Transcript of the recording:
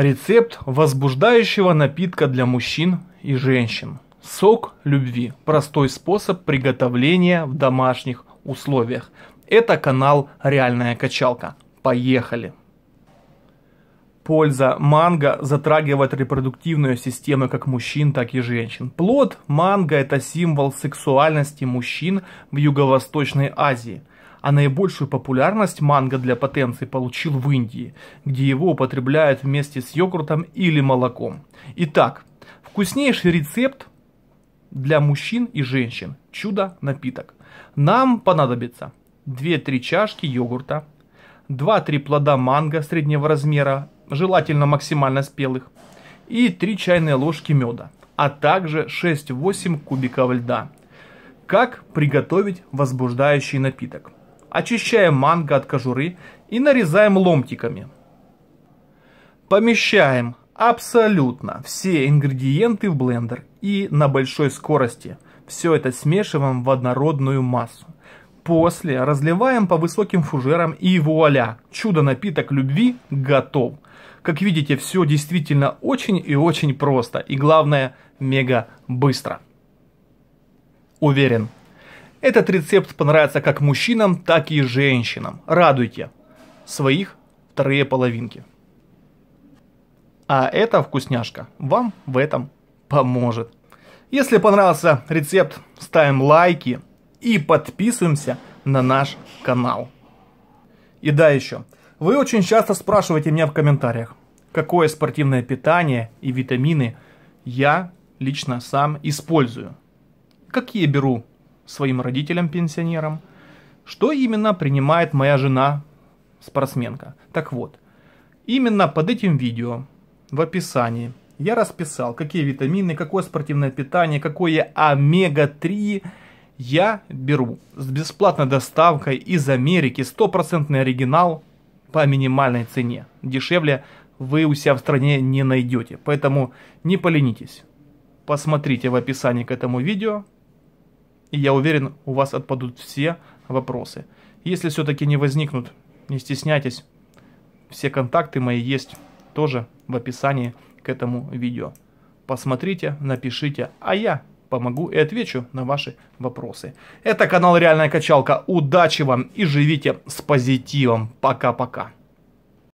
Рецепт возбуждающего напитка для мужчин и женщин. Сок любви. Простой способ приготовления в домашних условиях. Это канал «Реальная качалка». Поехали! Польза манго затрагивает репродуктивную систему как мужчин, так и женщин. Плод манго – это символ сексуальности мужчин в Юго-Восточной Азии а наибольшую популярность манго для потенции получил в Индии, где его употребляют вместе с йогуртом или молоком. Итак, вкуснейший рецепт для мужчин и женщин. Чудо-напиток. Нам понадобится 2-3 чашки йогурта, 2-3 плода манго среднего размера, желательно максимально спелых, и 3 чайные ложки меда, а также 6-8 кубиков льда. Как приготовить возбуждающий напиток? очищаем манго от кожуры и нарезаем ломтиками. Помещаем абсолютно все ингредиенты в блендер и на большой скорости все это смешиваем в однородную массу. После разливаем по высоким фужерам и вуаля, чудо-напиток любви готов. Как видите, все действительно очень и очень просто и главное, мега быстро. Уверен, этот рецепт понравится как мужчинам, так и женщинам. Радуйте своих вторые половинки. А эта вкусняшка вам в этом поможет. Если понравился рецепт, ставим лайки и подписываемся на наш канал. И да еще, вы очень часто спрашиваете меня в комментариях, какое спортивное питание и витамины я лично сам использую. Какие беру своим родителям-пенсионерам, что именно принимает моя жена, спортсменка. Так вот, именно под этим видео в описании я расписал, какие витамины, какое спортивное питание, какое омега-3 я беру с бесплатной доставкой из Америки, стопроцентный оригинал по минимальной цене. Дешевле вы у себя в стране не найдете, поэтому не поленитесь. Посмотрите в описании к этому видео, и я уверен, у вас отпадут все вопросы. Если все-таки не возникнут, не стесняйтесь. Все контакты мои есть тоже в описании к этому видео. Посмотрите, напишите, а я помогу и отвечу на ваши вопросы. Это канал Реальная Качалка. Удачи вам и живите с позитивом. Пока-пока.